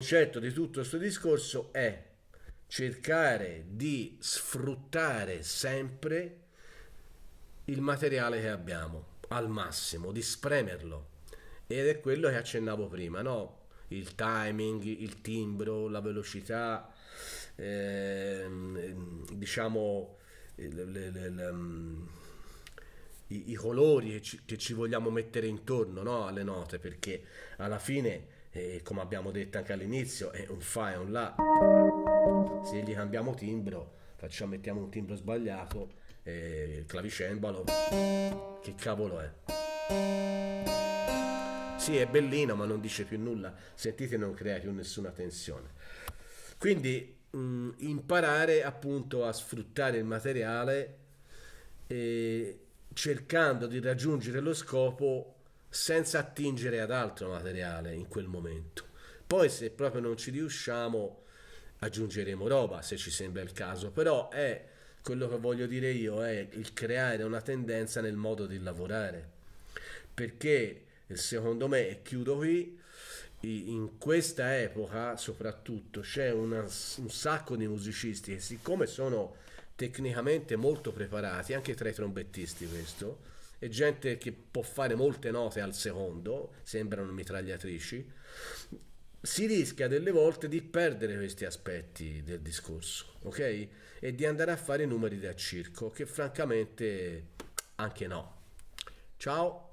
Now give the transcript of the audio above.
concetto di tutto questo discorso è cercare di sfruttare sempre il materiale che abbiamo al massimo, di spremerlo. Ed è quello che accennavo prima, no? Il timing, il timbro, la velocità, ehm, diciamo le, le, le, i, i, colori che ci, che ci vogliamo mettere intorno no? alle note, perché alla fine e come abbiamo detto anche all'inizio è un fa e un la se gli cambiamo timbro facciamo, mettiamo un timbro sbagliato il clavicembalo che cavolo è sì è bellino ma non dice più nulla sentite non crea più nessuna tensione quindi mh, mm, imparare appunto a sfruttare il materiale cercando di raggiungere lo scopo senza attingere ad altro materiale in quel momento. Poi se proprio non ci riusciamo aggiungeremo roba se ci sembra il caso, però è quello che voglio dire io è il creare una tendenza nel modo di lavorare. Perché secondo me, e chiudo qui, in questa epoca soprattutto c'è una, un sacco di musicisti che siccome sono tecnicamente molto preparati, anche tra i trombettisti questo, e gente che può fare molte note al secondo, sembrano mitragliatrici, si rischia delle volte di perdere questi aspetti del discorso, ok? E di andare a fare i numeri da circo, che francamente anche no. Ciao!